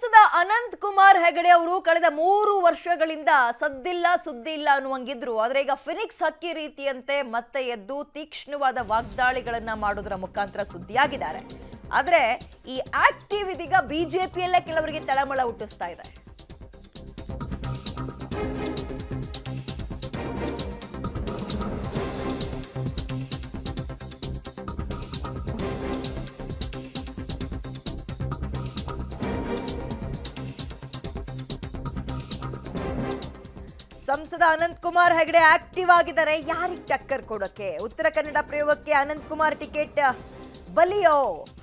ಸಂಸದ ಅನಂತ್ ಕುಮಾರ್ ಹೆಗಡೆ ಅವರು ಕಳೆದ ಮೂರು ವರ್ಷಗಳಿಂದ ಸದ್ದಿಲ್ಲ ಸುದ್ದಿ ಇಲ್ಲ ಅನ್ನುವಂಗಿದ್ರು ಆದರೆ ಈಗ ಫಿನಿಕ್ಸ್ ಹಕ್ಕಿ ರೀತಿಯಂತೆ ಮತ್ತೆ ಎದ್ದು ತೀಕ್ಷ್ಣವಾದ ವಾಗ್ದಾಳಿಗಳನ್ನ ಮಾಡೋದ್ರ ಮುಖಾಂತರ ಸುದ್ದಿಯಾಗಿದ್ದಾರೆ ಆದರೆ ಈ ಆಕ್ಟಿವ್ ಇದೀಗ ಬಿಜೆಪಿಯಲ್ಲೇ ಕೆಲವರಿಗೆ ತಳಮಳ ಹುಟ್ಟಿಸ್ತಾ ಇದೆ ಸಂಸದ ಅನಂತ್ ಕುಮಾರ್ ಹೆಗಡೆ ಆಕ್ಟಿವ್ ಆಗಿದ್ದಾರೆ ಯಾರಿಗೆ ಟಕ್ಕರ್ ಕೊಡೋಕೆ ಉತ್ತರ ಕನ್ನಡ ಪ್ರಯೋಗಕ್ಕೆ ಅನಂತ್ ಕುಮಾರ್ ಟಿಕೆಟ್ ಬಲಿಯೋ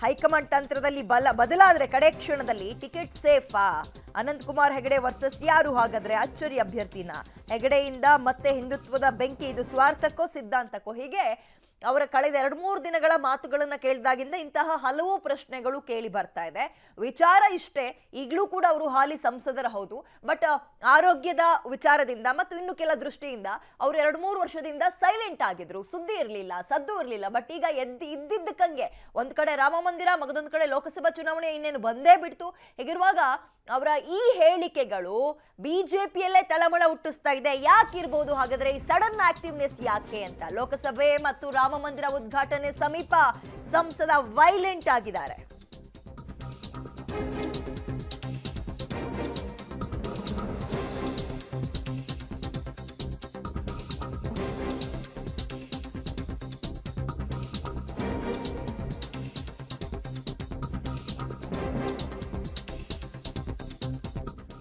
ಹೈಕಮಾಂಡ್ ತಂತ್ರದಲ್ಲಿ ಬಲ ಬದಲಾದ್ರೆ ಕಡೆ ಕ್ಷಣದಲ್ಲಿ ಟಿಕೆಟ್ ಸೇಫಾ ಅನಂತ್ ಕುಮಾರ್ ಹೆಗಡೆ ವರ್ಸಸ್ ಯಾರು ಹಾಗಾದ್ರೆ ಅಚ್ಚರಿ ಅಭ್ಯರ್ಥಿನ ಹೆಗಡೆಯಿಂದ ಮತ್ತೆ ಹಿಂದುತ್ವದ ಬೆಂಕಿ ಇದು ಸ್ವಾರ್ಥಕ್ಕೋ ಸಿದ್ಧಾಂತಕ್ಕೋ ಹೀಗೆ ಅವರ ಕಳೆದ ಎರಡು ಮೂರು ದಿನಗಳ ಮಾತುಗಳನ್ನು ಕೇಳಿದಾಗಿಂದ ಇಂತಹ ಹಲವು ಪ್ರಶ್ನೆಗಳು ಕೇಳಿ ಬರ್ತಾ ಇದೆ ವಿಚಾರ ಇಷ್ಟೇ ಈಗಲೂ ಕೂಡ ಅವರು ಹಾಲಿ ಸಂಸದರ ಹೌದು ಬಟ್ ಆರೋಗ್ಯದ ವಿಚಾರದಿಂದ ಮತ್ತು ಇನ್ನು ಕೆಲ ದೃಷ್ಟಿಯಿಂದ ಅವರು ಎರಡು ಮೂರು ವರ್ಷದಿಂದ ಸೈಲೆಂಟ್ ಆಗಿದ್ರು ಸುದ್ದಿ ಇರಲಿಲ್ಲ ಸದ್ದು ಇರಲಿಲ್ಲ ಬಟ್ ಈಗ ಎದ್ದು ಇದ್ದಿದ್ದಕ್ಕಂಗೆ ಒಂದು ಕಡೆ ರಾಮ ಮಂದಿರ ಮಗದೊಂದು ಕಡೆ ಲೋಕಸಭಾ ಚುನಾವಣೆ ಇನ್ನೇನು ಬಂದೇ ಬಿಡ್ತು ಹೇಗಿರುವಾಗ ಅವರ ಈ ಹೇಳಿಕೆಗಳು ಬಿಜೆಪಿಯಲ್ಲೇ ತಳಮಳ ಹುಟ್ಟಿಸ್ತಾ ಇದೆ ಯಾಕೆ ಇರ್ಬೋದು ಹಾಗಾದ್ರೆ ಈ ಸಡನ್ ಆಕ್ಟಿವ್ನೆಸ್ ಯಾಕೆ ಅಂತ ಲೋಕಸಭೆ ಮತ್ತು ರಾಮ ರಾಮ ಮಂದಿರ ಉದ್ಘಾಟನೆ ಸಮೀಪ ಸಂಸದ ವೈಲೆಂಟ್ ಆಗಿದ್ದಾರೆ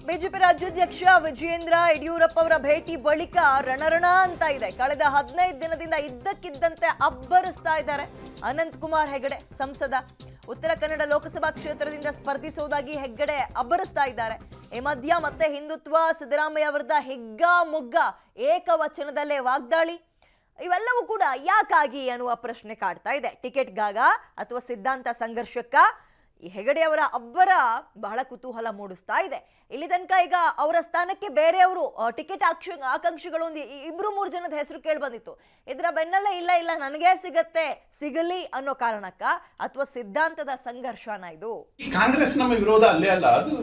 ಬಿಜೆಪಿ ರಾಜ್ಯಾಧ್ಯಕ್ಷ ವಿಜಯೇಂದ್ರ ಯಡಿಯೂರಪ್ಪ ಅವರ ಭೇಟಿ ಬಳಿಕ ರಣರಣ ಅಂತ ಇದೆ ಕಳೆದ ಹದಿನೈದು ದಿನದಿಂದ ಇದ್ದಕ್ಕಿದ್ದಂತೆ ಅಬ್ಬರಿಸ್ತಾ ಇದ್ದಾರೆ ಅನಂತ್ ಕುಮಾರ್ ಹೆಗಡೆ ಸಂಸದ ಉತ್ತರ ಕನ್ನಡ ಲೋಕಸಭಾ ಕ್ಷೇತ್ರದಿಂದ ಸ್ಪರ್ಧಿಸೋದಾಗಿ ಹೆಗ್ಗಡೆ ಅಬ್ಬರಿಸ್ತಾ ಇದ್ದಾರೆ ಈ ಮಧ್ಯ ಮತ್ತೆ ಹಿಂದುತ್ವ ಸಿದ್ದರಾಮಯ್ಯ ಅವರದ ಹೆಗ್ಗಾ ಮುಗ್ಗ ಏಕವಚನದಲ್ಲೇ ವಾಗ್ದಾಳಿ ಇವೆಲ್ಲವೂ ಕೂಡ ಯಾಕಾಗಿ ಅನ್ನುವ ಪ್ರಶ್ನೆ ಕಾಡ್ತಾ ಇದೆ ಟಿಕೆಟ್ಗಾಗ ಅಥವಾ ಸಿದ್ಧಾಂತ ಸಂಘರ್ಷಕ್ಕ ಈ ಹೆಗಡೆಯವರ ಅಬ್ಬರ ಬಹಳ ಕುತೂಹಲ ಮೂಡಿಸ್ತಾ ಇದೆ ಇಲ್ಲಿ ತನಕ ಈಗ ಅವರ ಸ್ಥಾನಕ್ಕೆ ಬೇರೆಯವರು ಟಿಕೆಟ್ ಆಕ್ಷ ಆಕಾಂಕ್ಷಿಗಳು ಒಂದು ಇಬ್ರು ಮೂರು ಜನದ ಹೆಸರು ಕೇಳಿ ಬಂದಿತ್ತು ಇದರ ಬೆನ್ನಲ್ಲೇ ಇಲ್ಲ ಇಲ್ಲ ನನಗೆ ಸಿಗತ್ತೆ ಸಿಗಲಿ ಅನ್ನೋ ಕಾರಣಕ್ಕ ಅಥವಾ ಸಿದ್ಧಾಂತದ ಸಂಘರ್ಷನ ಇದು ಕಾಂಗ್ರೆಸ್ ನಮ್ಮ ವಿರೋಧ ಅಲ್ಲೇ ಅಲ್ಲ ಅದು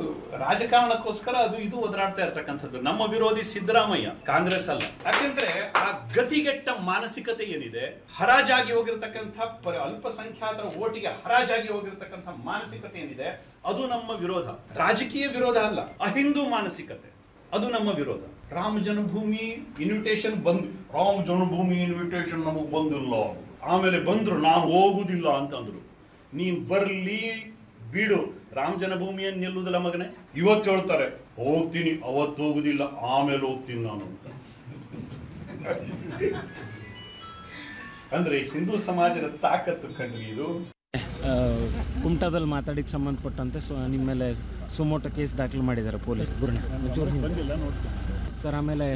ರಾಜಕಾರಣಕ್ಕೋಸ್ಕರ ಅದು ಇದು ಒದರಾಡ್ತಾ ಇರ್ತಕ್ಕಂಥದ್ದು ನಮ್ಮ ವಿರೋಧಿ ಸಿದ್ದರಾಮಯ್ಯ ಕಾಂಗ್ರೆಸ್ ಅಲ್ಲ ಯಾಕಂದ್ರೆ ಆ ಗತಿಗೆಟ್ಟ ಮಾನಸಿಕತೆ ಏನಿದೆ ಹರಾಜಾಗಿ ಹೋಗಿರ್ತಕ್ಕಂಥ ಅಲ್ಪಸಂಖ್ಯಾತರ ಓಟಿಗೆ ಹರಾಜಾಗಿ ಹೋಗಿರ್ತಕ್ಕಂಥ ಮಾನಸಿಕ ಮಾನಸಿಕತೆ ಏನಿದೆ ಅದು ನಮ್ಮ ವಿರೋಧ ರಾಜಕೀಯ ವಿರೋಧ ಅಲ್ಲ ಅಹಿಂದೂ ಮಾನಸಿಕತೆ ಅದು ನಮ್ಮ ವಿರೋಧ ರಾಮ ಜನ್ಮಭೂಮಿ ಇನ್ವಿಟೇಷನ್ ಬಂದು ರಾಮ ಜನ್ಮಭೂಮಿ ಇನ್ವಿಟೇಷನ್ ನಮಗೆ ಬಂದಿಲ್ಲ ಆಮೇಲೆ ಬಂದ್ರು ನಾವು ಹೋಗುದಿಲ್ಲ ಅಂತಂದ್ರು ನೀನ್ ಬರ್ಲಿ ಬಿಡು ರಾಮ ಜನ್ಮಭೂಮಿಯನ್ನು ನಿಲ್ಲುದಿಲ್ಲ ಮಗನೇ ಇವತ್ತು ಹೇಳ್ತಾರೆ ಹೋಗ್ತೀನಿ ಅವತ್ತು ಹೋಗುದಿಲ್ಲ ಆಮೇಲೆ ಹೋಗ್ತೀನಿ ನಾನು ಅಂದ್ರೆ ಹಿಂದೂ ಸಮಾಜದ ತಾಕತ್ತು ಕಂಡ್ರಿ ಇದು ಕುಮಟಾದಲ್ಲಿ ಮಾತಾಡಿಕ್ಕೆ ಸಂಬಂಧಪಟ್ಟಂತೆ ಸೊ ನಿಮ್ಮ ಮೇಲೆ ಸುಮೋಟ ಕೇಸ್ ದಾಖಲು ಮಾಡಿದ್ದಾರೆ ಪೊಲೀಸ್ ಸರ್ ಆಮೇಲೆ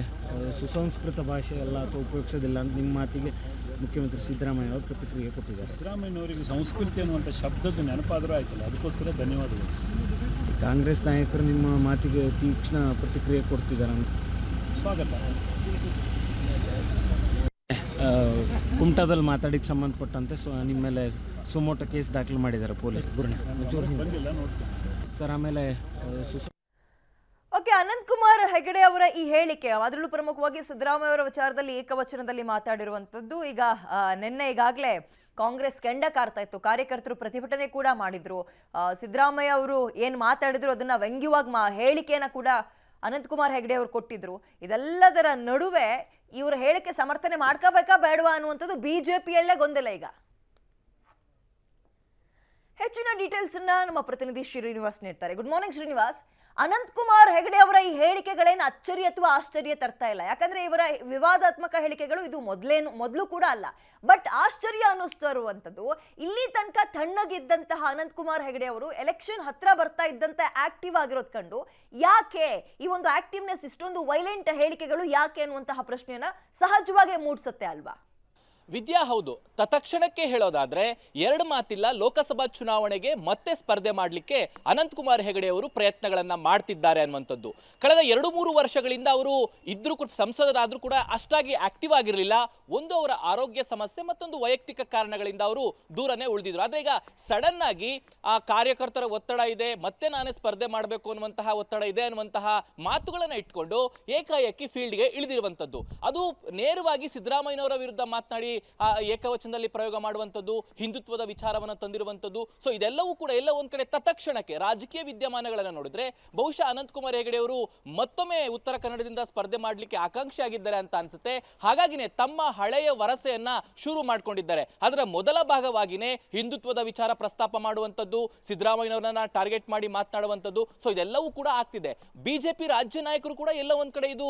ಸುಸಂಸ್ಕೃತ ಭಾಷೆ ಎಲ್ಲ ಅಥವಾ ಉಪಯೋಗಿಸೋದಿಲ್ಲ ಅಂತ ನಿಮ್ಮ ಮಾತಿಗೆ ಮುಖ್ಯಮಂತ್ರಿ ಸಿದ್ದರಾಮಯ್ಯ ಅವರು ಪ್ರತಿಕ್ರಿಯೆ ಕೊಟ್ಟಿದ್ದಾರೆ ಅವರಿಗೆ ಸಂಸ್ಕೃತಿ ಅನ್ನುವಂಥ ಶಬ್ದದ ನೆನಪಾದರೂ ಆಯ್ತಲ್ಲ ಅದಕ್ಕೋಸ್ಕರ ಧನ್ಯವಾದಗಳು ಕಾಂಗ್ರೆಸ್ ನಾಯಕರು ನಿಮ್ಮ ಮಾತಿಗೆ ತೀಕ್ಷ್ಣ ಪ್ರತಿಕ್ರಿಯೆ ಕೊಡ್ತಿದ್ದಾರೆ ಸ್ವಾಗತ ಕುಮಟಾದಲ್ಲಿ ಮಾತಾಡಿಕ್ಕೆ ಸಂಬಂಧಪಟ್ಟಂತೆ ಸೊ ನಿಮ್ಮ ಮೇಲೆ ಸುಮೋಟ ಕೇಸ್ ದಾಖಲು ಮಾಡಿದ್ದಾರೆ ಪೊಲೀಸ್ ಸರ್ ಆಮೇಲೆ ಓಕೆ ಅನಂತಕುಮಾರ್ ಹೆಗಡೆ ಅವರ ಈ ಹೇಳಿಕೆ ಅದರಲ್ಲೂ ಪ್ರಮುಖವಾಗಿ ಸಿದ್ದರಾಮಯ್ಯ ಅವರ ವಿಚಾರದಲ್ಲಿ ಏಕವಚನದಲ್ಲಿ ಮಾತಾಡಿರುವಂಥದ್ದು ಈಗ ನಿನ್ನೆ ಈಗಾಗಲೇ ಕಾಂಗ್ರೆಸ್ ಕೆಂಡ ಕಾರ್ತಾ ಇತ್ತು ಕಾರ್ಯಕರ್ತರು ಪ್ರತಿಭಟನೆ ಕೂಡ ಮಾಡಿದ್ರು ಸಿದ್ದರಾಮಯ್ಯ ಅವರು ಏನು ಮಾತಾಡಿದ್ರು ಅದನ್ನ ವ್ಯಂಗ್ಯವಾಗಿ ಮಾ ಹೇಳಿಕೆಯನ್ನು ಕೂಡ ಅನಂತಕುಮಾರ್ ಹೆಗ್ಡೆ ಅವರು ಕೊಟ್ಟಿದ್ರು ಇದೆಲ್ಲದರ ನಡುವೆ ಇವರ ಹೇಳಿಕೆ ಸಮರ್ಥನೆ ಮಾಡ್ಕೋಬೇಕಾ ಬೇಡವಾ ಅನ್ನುವಂಥದ್ದು ಬಿಜೆಪಿಯಲ್ಲೇ ಜೆ ಗೊಂದಲ ಈಗ ಹೆಚ್ಚಿನ ಡೀಟೇಲ್ಸ್ನ ನಮ್ಮ ಪ್ರತಿನಿಧಿ ಶ್ರೀನಿವಾಸ್ ನೀಡ್ತಾರೆ ಗುಡ್ ಮಾರ್ನಿಂಗ್ ಶ್ರೀನಿವಾಸ್ ಅನಂತಕುಮಾರ್ ಹೆಗಡೆ ಅವರ ಈ ಹೇಳಿಕೆಗಳೇನು ಅಚ್ಚರಿ ಅಥವಾ ಆಶ್ಚರ್ಯ ತರ್ತಾ ಇಲ್ಲ ಯಾಕಂದ್ರೆ ಇವರ ವಿವಾದಾತ್ಮಕ ಹೇಳಿಕೆಗಳು ಇದು ಮೊದಲೇನು ಮೊದಲು ಕೂಡ ಅಲ್ಲ ಬಟ್ ಆಶ್ಚರ್ಯ ಅನ್ನಿಸ್ತಾ ಇರುವಂತದ್ದು ಇಲ್ಲಿ ತನಕ ತಣ್ಣಗಿದ್ದಂತಹ ಅನಂತಕುಮಾರ್ ಹೆಗಡೆ ಅವರು ಎಲೆಕ್ಷನ್ ಹತ್ರ ಬರ್ತಾ ಇದ್ದಂತ ಆಕ್ಟಿವ್ ಆಗಿರೋದು ಕಂಡು ಯಾಕೆ ಈ ಒಂದು ಆಕ್ಟಿವ್ನೆಸ್ ಇಷ್ಟೊಂದು ವೈಲೆಂಟ್ ಹೇಳಿಕೆಗಳು ಯಾಕೆ ಅನ್ನುವಂತಹ ಪ್ರಶ್ನೆಯನ್ನ ಸಹಜವಾಗಿ ಮೂಡಿಸುತ್ತೆ ಅಲ್ವಾ ವಿದ್ಯಾ ಹೌದು ತತ್ಕ್ಷಣಕ್ಕೆ ಹೇಳೋದಾದ್ರೆ ಎರಡು ಮಾತಿಲ್ಲ ಲೋಕಸಭಾ ಚುನಾವಣೆಗೆ ಮತ್ತೆ ಸ್ಪರ್ಧೆ ಮಾಡಲಿಕ್ಕೆ ಅನಂತಕುಮಾರ್ ಹೆಗಡೆ ಅವರು ಪ್ರಯತ್ನಗಳನ್ನ ಮಾಡ್ತಿದ್ದಾರೆ ಅನ್ನುವಂಥದ್ದು ಕಳೆದ ಎರಡು ಮೂರು ವರ್ಷಗಳಿಂದ ಅವರು ಇದ್ರೂ ಕೂಡ ಸಂಸದರಾದರೂ ಕೂಡ ಅಷ್ಟಾಗಿ ಆಕ್ಟಿವ್ ಆಗಿರಲಿಲ್ಲ ಒಂದು ಅವರ ಆರೋಗ್ಯ ಸಮಸ್ಯೆ ಮತ್ತೊಂದು ವೈಯಕ್ತಿಕ ಕಾರಣಗಳಿಂದ ಅವರು ದೂರನೇ ಉಳಿದಿದ್ರು ಆದರೆ ಈಗ ಸಡನ್ ಆಗಿ ಆ ಕಾರ್ಯಕರ್ತರ ಒತ್ತಡ ಇದೆ ಮತ್ತೆ ನಾನೇ ಸ್ಪರ್ಧೆ ಮಾಡಬೇಕು ಅನ್ನುವಂತಹ ಒತ್ತಡ ಇದೆ ಅನ್ನುವಂತಹ ಮಾತುಗಳನ್ನ ಇಟ್ಕೊಂಡು ಏಕಾಏಕಿ ಫೀಲ್ಡ್ಗೆ ಇಳಿದಿರುವಂಥದ್ದು ಅದು ನೇರವಾಗಿ ಸಿದ್ದರಾಮಯ್ಯನವರ ವಿರುದ್ಧ ಮಾತನಾಡಿ ಏಕವಚನದಲ್ಲಿ ಪ್ರಯೋಗ ಮಾಡುವಂಥದ್ದು ಹಿಂದುತ್ವದ ವಿಚಾರವನ್ನು ತಂದಿರುವಂಥದ್ದು ಸೊ ಇದೆಲ್ಲವೂ ಕೂಡ ಎಲ್ಲ ಒಂದ್ ಕಡೆ ತತ್ಕ್ಷಣಕ್ಕೆ ರಾಜಕೀಯ ವಿದ್ಯಮಾನಗಳನ್ನು ನೋಡಿದ್ರೆ ಬಹುಶಃ ಅನಂತಕುಮಾರ್ ಹೆಗಡೆ ಅವರು ಮತ್ತೊಮ್ಮೆ ಉತ್ತರ ಕನ್ನಡದಿಂದ ಸ್ಪರ್ಧೆ ಮಾಡಲಿಕ್ಕೆ ಆಕಾಂಕ್ಷಿ ಆಗಿದ್ದಾರೆ ಅಂತ ಅನ್ಸುತ್ತೆ ಹಾಗಾಗಿನೇ ತಮ್ಮ ಹಳೆಯ ವರಸೆಯನ್ನ ಶುರು ಮಾಡಿಕೊಂಡಿದ್ದಾರೆ ಅದರ ಮೊದಲ ಭಾಗವಾಗಿನೇ ಹಿಂದುತ್ವದ ವಿಚಾರ ಪ್ರಸ್ತಾಪ ಮಾಡುವಂಥದ್ದು ಸಿದ್ದರಾಮಯ್ಯವರನ್ನ ಟಾರ್ಗೆಟ್ ಮಾಡಿ ಮಾತನಾಡುವಂಥದ್ದು ಸೊ ಇದೆಲ್ಲವೂ ಕೂಡ ಆಗ್ತಿದೆ ಬಿಜೆಪಿ ರಾಜ್ಯ ನಾಯಕರು ಕೂಡ ಎಲ್ಲ ಒಂದ್ ಕಡೆ ಇದು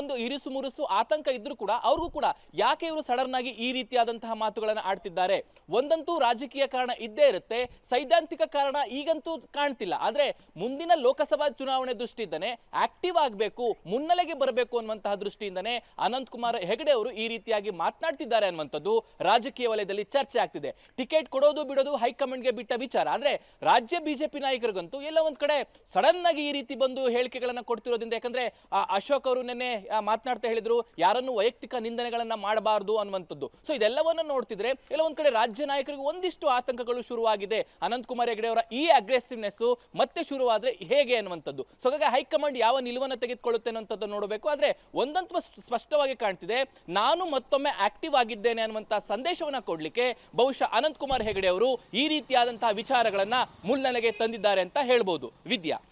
ಒಂದು ಇರಿಸು ಮುರುಸು ಆತಂಕ ಇದ್ರೂ ಕೂಡ ಅವ್ರಿಗೂ ಕೂಡ ಯಾಕೆ ಇವರು ಸಡನ್ ಆಗಿ ಈ ರೀತಿಯಾದಂತಹ ಮಾತುಗಳನ್ನು ಆಡ್ತಿದ್ದಾರೆ ಒಂದಂತೂ ರಾಜಕೀಯ ಕಾರಣ ಇದ್ದೇ ಇರುತ್ತೆ ಸೈದ್ಧಾಂತಿಕ ಕಾರಣ ಈಗಂತೂ ಕಾಣ್ತಿಲ್ಲ ಆದರೆ ಮುಂದಿನ ಲೋಕಸಭಾ ಚುನಾವಣೆ ದೃಷ್ಟಿಯಿಂದನೇ ಆಕ್ಟಿವ್ ಆಗಬೇಕು ಮುನ್ನೆಲೆಗೆ ಬರಬೇಕು ಅನ್ನುವಂತಹ ದೃಷ್ಟಿಯಿಂದನೇ ಅನಂತ್ ಕುಮಾರ್ ಹೆಗಡೆ ಅವರು ಈ ರೀತಿಯಾಗಿ ಮಾತನಾಡ್ತಿದ್ದಾರೆ ಅನ್ನುವಂಥದ್ದು ರಾಜಕೀಯ ವಲಯದಲ್ಲಿ ಚರ್ಚೆ ಆಗ್ತಿದೆ ಟಿಕೆಟ್ ಕೊಡೋದು ಬಿಡೋದು ಹೈಕಮಾಂಡ್ಗೆ ಬಿಟ್ಟ ವಿಚಾರ ಆದರೆ ರಾಜ್ಯ ಬಿಜೆಪಿ ನಾಯಕರಿಗಂತೂ ಎಲ್ಲ ಒಂದು ಕಡೆ ಸಡನ್ ಆಗಿ ಈ ರೀತಿ ಬಂದು ಹೇಳಿಕೆಗಳನ್ನು ಕೊಡ್ತಿರೋದ್ರಿಂದ ಯಾಕಂದ್ರೆ ಅಶೋಕ್ ಅವರು ನಿನ್ನೆ ಮಾತನಾಡ್ತಾ ಹೇಳಿದ್ರು ಯಾರನ್ನು ವೈಯಕ್ತಿಕ ನಿಂದನೆಗಳನ್ನ ಮಾಡಬಾರದು ಅನ್ನುವಂಥದ್ದು ಸೊ ಇದೆಲ್ಲವನ್ನ ನೋಡ್ತಿದ್ರೆ ಎಲ್ಲ ಒಂದ್ ಕಡೆ ರಾಜ್ಯ ನಾಯಕರಿಗೆ ಒಂದಿಷ್ಟು ಆತಂಕಗಳು ಶುರುವಾಗಿದೆ ಅನಂತ್ ಕುಮಾರ್ ಹೆಗಡೆ ಅವರ ಈ ಅಗ್ರೆಸಿವ್ನೆಸ್ ಮತ್ತೆ ಶುರುವಾದ್ರೆ ಹೇಗೆ ಅನ್ನುವಂಥದ್ದು ಸೊ ಹಾಗಾಗಿ ಹೈಕಮಾಂಡ್ ಯಾವ ನಿಲುವನ್ನು ತೆಗೆದುಕೊಳ್ಳುತ್ತೆ ಅನ್ನುವಂಥದ್ದು ನೋಡಬೇಕು ಆದ್ರೆ ಒಂದಂತ ಸ್ಪಷ್ಟವಾಗಿ ಕಾಣ್ತಿದೆ ನಾನು ಮತ್ತೊಮ್ಮೆ ಆಕ್ಟಿವ್ ಆಗಿದ್ದೇನೆ ಅನ್ನುವಂತಹ ಸಂದೇಶವನ್ನ ಕೊಡ್ಲಿಕ್ಕೆ ಬಹುಶಃ ಅನಂತ್ ಕುಮಾರ್ ಹೆಗಡೆ ಅವರು ಈ ರೀತಿಯಾದಂತಹ ವಿಚಾರಗಳನ್ನ ಮುನ್ನೆಲೆಗೆ ತಂದಿದ್ದಾರೆ ಅಂತ ಹೇಳ್ಬೋದು ವಿದ್ಯಾ